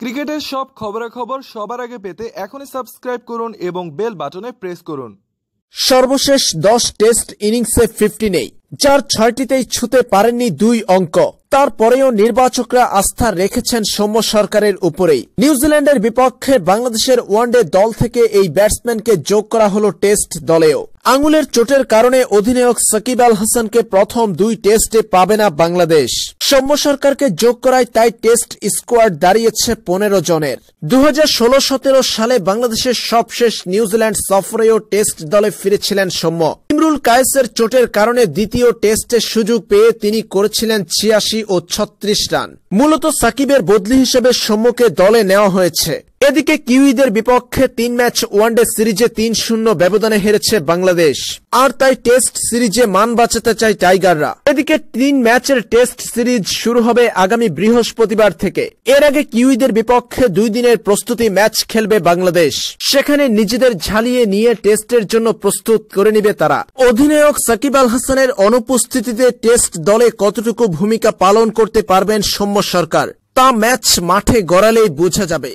ক্রিকেটের সব খবরাখবর সবার আগে পেতে এখনই সাবস্ক্রাইব করুন এবং বেল বাটনে প্রেস করুন সর্বশেষ দশ টেস্ট ইনিংসে ফিফটি নেই যার ছয়টিতেই ছুতে পারেননি দুই অঙ্ক তারপরেও নির্বাচকরা আস্থা রেখেছেন সৌম্য সরকারের উপরেই নিউজিল্যান্ডের বিপক্ষে বাংলাদেশের ওয়ানডে দল থেকে এই ব্যাটসম্যানকে যোগ করা হল টেস্ট দলেও আঙুলের চোটের কারণে অধিনায়ক সকিব আল হাসানকে প্রথম দুই টেস্টে পাবে না বাংলাদেশ সৌম্য সরকারকে যোগ করায় তাই টেস্ট স্কোয়াড দাঁড়িয়েছে পনেরো জনের দু হাজার সালে বাংলাদেশের সবশেষ নিউজিল্যান্ড সফরেও টেস্ট দলে ফিরেছিলেন সৌম্য ইমরুল কায়েসের চোটের কারণে দ্বিতীয় টেস্টের সুযোগ পেয়ে তিনি করেছিলেন ছিয়াশি ও ছত্রিশ রান মূলত সাকিবের বদলি হিসেবে সৌম্যকে দলে নেওয়া হয়েছে এদিকে কিউইদের বিপক্ষে তিন ম্যাচ ওয়ানডে সিরিজে তিন শূন্য ব্যবধানে হেরেছে বাংলাদেশ আর তাই টেস্ট সিরিজে মান বাঁচাতে চায় টাইগাররা এদিকে তিন ম্যাচের টেস্ট সিরিজ শুরু হবে আগামী বৃহস্পতিবার থেকে এর আগে কিউইদের বিপক্ষে দুই দিনের প্রস্তুতি ম্যাচ খেলবে বাংলাদেশ সেখানে নিজেদের ঝালিয়ে নিয়ে টেস্টের জন্য প্রস্তুত করে নিবে তারা অধিনায়ক সাকিব আল হাসানের অনুপস্থিতিতে টেস্ট দলে কতটুকু ভূমিকা পালন করতে পারবেন সৌম্য সরকার তা ম্যাচ মাঠে গড়ালেই বোঝা যাবে